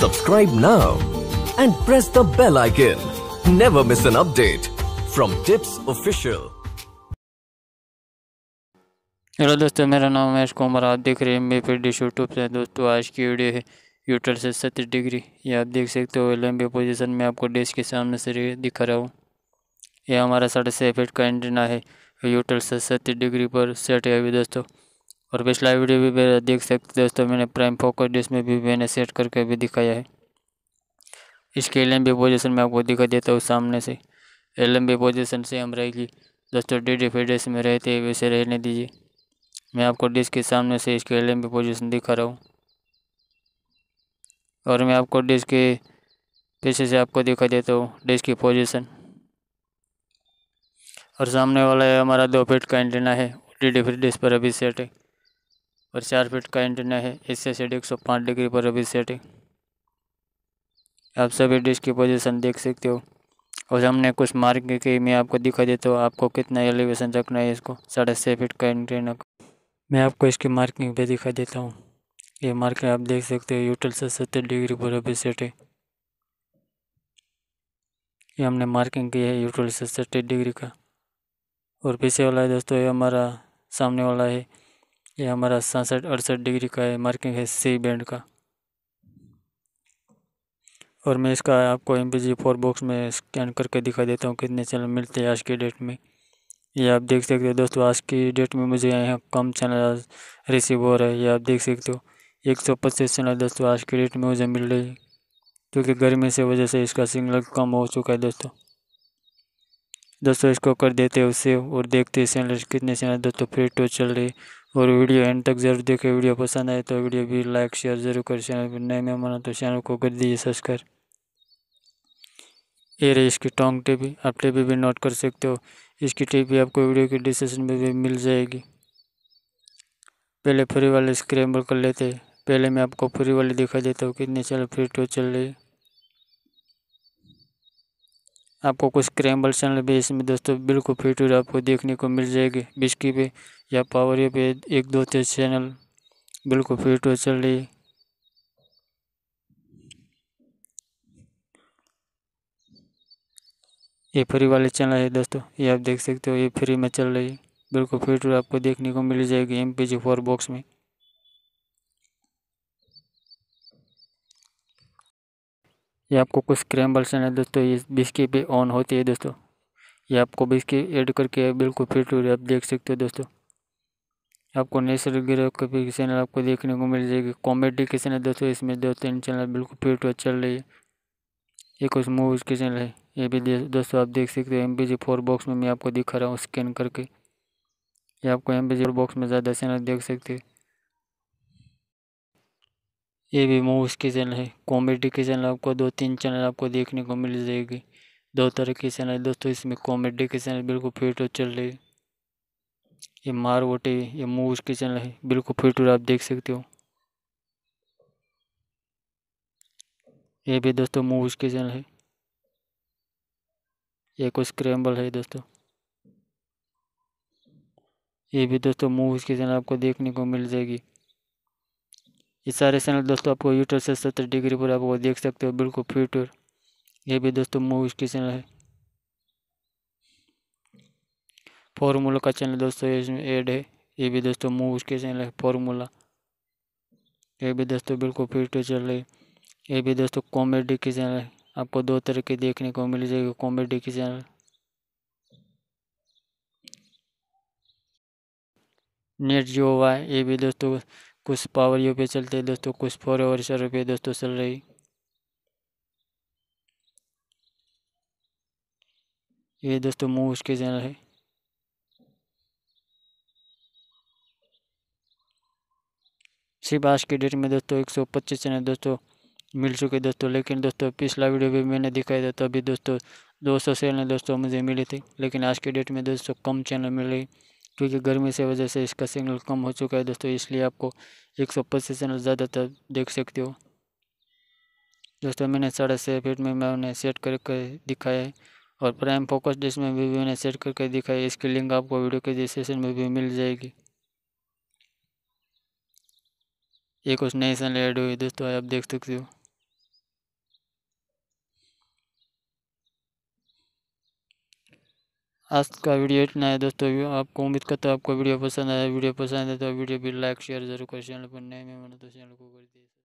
Subscribe now and press the bell icon. Never miss an update from Tips Official. Hello दोस्तों मेरा नाम महेश कुमार आप देख रहे हैं मे फिर डिश यूट्यूब से दोस्तों आज की वीडियो है यूटर से सत्तर डिग्री ये आप देख सकते हो लंबे पोजीशन में आपको डिश के सामने से दिखा रहा हूँ यह हमारा साढ़े छः फीट का एंटीना है यूटर से सत्तर डिग्री पर सेट है अभी दोस्तों और पिछला वीडियो भी मेरा देख सकते दोस्तों मैंने प्राइम फोकस डिस्क में भी मैंने सेट करके भी दिखाया है इसके एल पोजीशन पोजिशन में आपको दिखा देता हूँ सामने से एल पोजीशन पोजिशन से हम रहेगी दोस्तों डी डी फेडेस में रहते वैसे रहने दीजिए मैं आपको डिस्क के सामने से इसके एल एम पोजिशन दिखा रहा हूँ और मैं आपको डिस्क के पीछे से आपको दिखा देता हूँ डिस्क की पोजिशन और सामने वाला है हमारा दो फिट का एंटीना है डी डी डिस्क पर अभी सेट है और चार फीट का एंटीना है इससे सेटिंग सौ पाँच डिग्री पर अभी सेटिंग आप सभी डिश की पोजीशन देख सकते हो और हमने कुछ मार्क के मैं आपको दिखा देता हूँ आपको कितना एलिवेशन रखना है इसको साढ़े छः फिट का एंटीना मैं आपको इसकी मार्किंग पे दिखा देता हूँ ये मार्किंग आप देख सकते हो यूटल से सत्तर डिग्री पर अभी सेट है ये हमने मार्किंग की है यूटल से सत्तर डिग्री का और पीछे वाला है दोस्तों ये हमारा सामने वाला है ये हमारा सड़सठ अड़सठ डिग्री का है मार्किंग है सी बैंड का और मैं इसका आपको M P G four box में स्कैन करके दिखा देता हूँ कितने चैनल मिलते हैं आज की डेट में ये आप देख सकते हो दोस्तों आज की डेट में मुझे यहाँ कम चैनल रिसीव हो रहा है ये आप देख सकते हो एक सौ पच्चीस चैनल दोस्तों आज की डेट में मुझे मिल रही है क्योंकि गर्मी से वजह से इसका सिग्नल कम हो चुका है दोस्तों दोस्तों इसको कर देते हैं उसे और देखते हैं चैनल कितने चैनल दोस्तों फ्री टू चल रही और वीडियो एंड तक जरूर देखें वीडियो पसंद आए तो वीडियो भी लाइक शेयर जरूर कर चैनल पर नए मेहमान तो चैनल को कर दीजिए सब्सक्राइब ये रही इसकी टोंग टीपी आप टेबी भी नोट कर सकते हो इसकी टीपी आपको वीडियो के डिस्क्रिप्शन में भी मिल जाएगी पहले फ्री वाले स्क्रैम्बल कर लेते हैं पहले मैं आपको फ्री वाली दिखा देता हूँ कितने चल फ्री टू चल रही है आपको कुछ क्रैम्बल चैनल भी इसमें दोस्तों बिल्कुल हुए आपको देखने को मिल जाएगी बिस्की पे या पावर पे एक दो तीन चैनल बिल्कुल फिट हुए चल रही ये फ्री वाले चैनल है दोस्तों ये आप देख सकते हो ये फ्री में चल रही है बिल्कुल हुए आपको देखने को मिल जाएगी एम पी फोर बॉक्स में ये आपको कुछ स्क्रैम्बल है दोस्तों ये बिस्की पे ऑन होती है दोस्तों ये आपको बिस्की ऐड करके बिल्कुल हो रही आप देख सकते हो दोस्तों आपको नेचुरल ग्रो के चैनल आपको देखने को मिल जाएगी कॉमेडी की चैनल दोस्तों इसमें दो तीन चैनल बिल्कुल फिट हुआ चल रही है ये कुछ मूवीज़ के चैनल है ये भी दोस्तों आप देख सकते हो एम पी फोर बॉक्स में मैं आपको दिखा रहा हूँ स्कैन करके ये आपको M P G four box में ज़्यादा चैनल देख सकते हो ये भी मूवीज़ के चैनल है कॉमेडी के चैनल आपको दो तीन चैनल आपको देखने को मिल जाएगी दो तरह के चैनल दोस्तों इसमें कॉमेडी के चैनल बिल्कुल फिटो चल रही ये मारवो टीवी ये मूवीज़ के चैनल है बिल्कुल फिट आप देख सकते हो ये भी दोस्तों मूवीज़ के चैनल है ये कुछ स्क्रैम्बल है दोस्तों ये भी दोस्तों मूवीज़ के चैनल आपको देखने को मिल जाएगी ये सारे चैनल दोस्तों आपको यूट्यूब से सत्तर डिग्री पर आप वो देख सकते हो बिल्कुल फ्री टूर ये भी दोस्तों मूवीज की चैनल है फॉर्मूला का चैनल दोस्तों इसमें एड है ये भी दोस्तों मूवीज के चैनल है फॉर्मूला ये भी दोस्तों बिल्कुल फ्री टूर चल रही ये भी दोस्तों कॉमेडी की चैनल है आपको दो तरह के देखने को मिल जाएगी कॉमेडी की चैनल नेट जो हुआ है ये भी दोस्तों कुछ पावर यू पे चलते दोस्तों कुछ फोर ओवर सर पे दोस्तों चल रही ये दोस्तों मूव उसके चैनल है सिर्फ आज के डेट में दोस्तों एक सौ पच्चीस चैनल दोस्तों मिल चुके दोस्तों लेकिन दोस्तों पिछला वीडियो भी मैंने दिखाया था तो अभी दोस्तों दो सौ चैनल दोस्तों मुझे मिले थे लेकिन आज के डेट में दोस्तों कम चैनल मिले क्योंकि गर्मी से वजह से इसका सिग्नल कम हो चुका है दोस्तों इसलिए आपको एक सौ पच्चीस चैनल ज़्यादातर देख सकते हो दोस्तों मैंने साढ़े छः फीट में मैं उन्हें सेट करके दिखाया है और प्राइम फोकस डिश में भी मैंने सेट करके दिखाया है इसकी लिंक आपको वीडियो के डिस्क्रिप्शन में भी मिल जाएगी ये कुछ नई चैनल ऐड हुई दोस्तों आप देख सकते हो आज का वीडियो इतना है दोस्तों आपको उम्मीद करता है आपको वीडियो पसंद आया वीडियो पसंद है तो वीडियो भी लाइक शेयर जरूर कर चैनल पर नए मेहमान मतलब तो चैनल को कर दिए